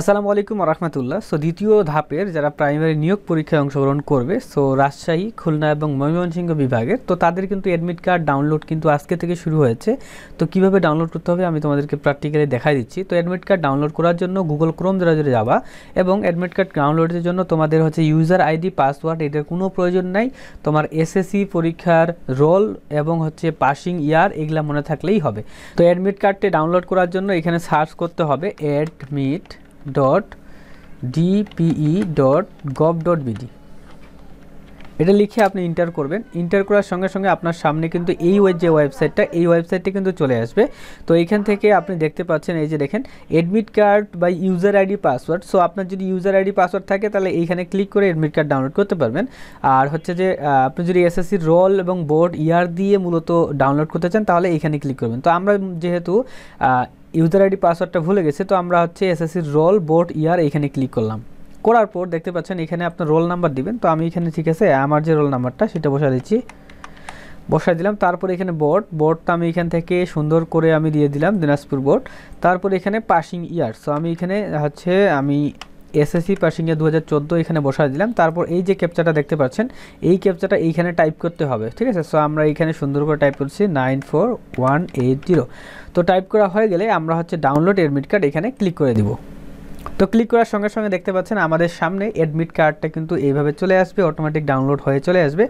আসসালামু আলাইকুম রহমতুল্লাহ সো দ্বিতীয় ধাপের যারা প্রাইমারি নিয়োগ পরীক্ষায় অংশগ্রহণ করবে সো রাজশাহী খুলনা এবং ময়মনসিংহ বিভাগের তো তাদের কিন্তু অ্যাডমিট কার্ড ডাউনলোড কিন্তু আজকে থেকে শুরু হয়েছে তো কিভাবে ডাউনলোড করতে হবে আমি তোমাদেরকে প্র্যাকটিক্যালি দেখাই দিচ্ছি তো অ্যাডমিট কার্ড ডাউনলোড করার জন্য গুগল ক্রোম যারা যাওয়া এবং অ্যাডমিট কার্ড ডাউনলোডের জন্য তোমাদের হচ্ছে ইউজার আইডি পাসওয়ার্ড এটার কোনো প্রয়োজন নাই তোমার এসএসসি পরীক্ষার রোল এবং হচ্ছে পাসিং ইয়ার এগুলা মনে থাকলেই হবে তো অ্যাডমিট কার্ডটি ডাউনলোড করার জন্য এখানে সার্চ করতে হবে admit dot DPE dot gov dot BD এটা লিখে আপনি ইন্টার করবেন ইন্টার করার সঙ্গে সঙ্গে আপনার সামনে কিন্তু এই যে ওয়েবসাইটটা এই ওয়েবসাইটটি কিন্তু চলে আসবে তো এখান থেকে আপনি দেখতে পাচ্ছেন এই যে দেখেন অ্যাডমিট কার্ড বা ইউজার আইডি পাসওয়ার্ড সো আপনার যদি ইউজার আইডি পাসওয়ার্ড থাকে তাহলে এইখানে ক্লিক করে অ্যাডমিট কার্ড ডাউনলোড করতে পারবেন আর হচ্ছে যে আপনি যদি এসএসসি রোল এবং বোর্ড ইয়ার দিয়ে মূলত ডাউনলোড করতে চান তাহলে এইখানে ক্লিক করবেন তো আমরা যেহেতু ইউজার আইডি পাসওয়ার্ডটা ভুলে গেছে তো আমরা হচ্ছে এসএসসির রোল বোর্ড ইয়ার এখানে ক্লিক করলাম করার পর দেখতে পাচ্ছেন এখানে আপনার রোল নাম্বার দিবেন তো আমি এখানে ঠিক আছে আমার যে রোল নাম্বারটা সেটা বসা দিচ্ছি বসায় দিলাম তারপর এখানে বোর্ড বোর্ডটা আমি এখান থেকে সুন্দর করে আমি দিয়ে দিলাম দিনাজপুর বোর্ড তারপর এখানে পাসিং ইয়ার সো আমি এখানে হচ্ছে আমি এসএসসি পাসিং ইয়ার দু হাজার চোদ্দো এখানে বসাই দিলাম তারপর এই যে ক্যাপচাটা দেখতে পাচ্ছেন এই ক্যাপচাটা এইখানে টাইপ করতে হবে ঠিক আছে সো আমরা এইখানে সুন্দর করে টাইপ করছি nine four one eight zero তো টাইপ করা হয়ে গেলে আমরা হচ্ছে ডাউনলোড এডমিট কার্ড এখানে ক্লিক করে দেবো তো ক্লিক করার সঙ্গে সঙ্গে দেখতে পাচ্ছেন আমাদের সামনে অ্যাডমিট কার্ডটা কিন্তু এইভাবে চলে আসবে অটোমেটিক ডাউনলোড হয়ে চলে আসবে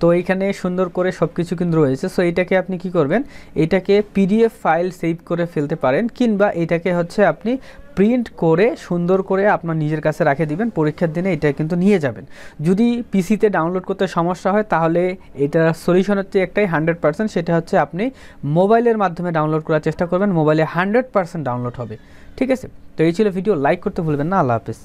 তো এইখানে সুন্দর করে সব কিছু কিন্তু রয়েছে সো এইটাকে আপনি কি করবেন এটাকে পিডিএফ ফাইল সেভ করে ফেলতে পারেন কিংবা এটাকে হচ্ছে আপনি প্রিন্ট করে সুন্দর করে আপনার নিজের কাছে রাখে দিবেন পরীক্ষার দিনে এটা কিন্তু নিয়ে যাবেন যদি পিসিতে ডাউনলোড করতে সমস্যা হয় তাহলে এটা সলিউশন হচ্ছে একটাই হান্ড্রেড পার্সেন্ট সেটা হচ্ছে আপনি মোবাইলের মাধ্যমে ডাউনলোড করার চেষ্টা করবেন মোবাইলে হান্ড্রেড পার্সেন্ট ডাউনলোড হবে ঠিক আছে তো এই ছিল ভিডিও লাইক লাইক করতে ভুলবেন না আল্লাহ হাফিজ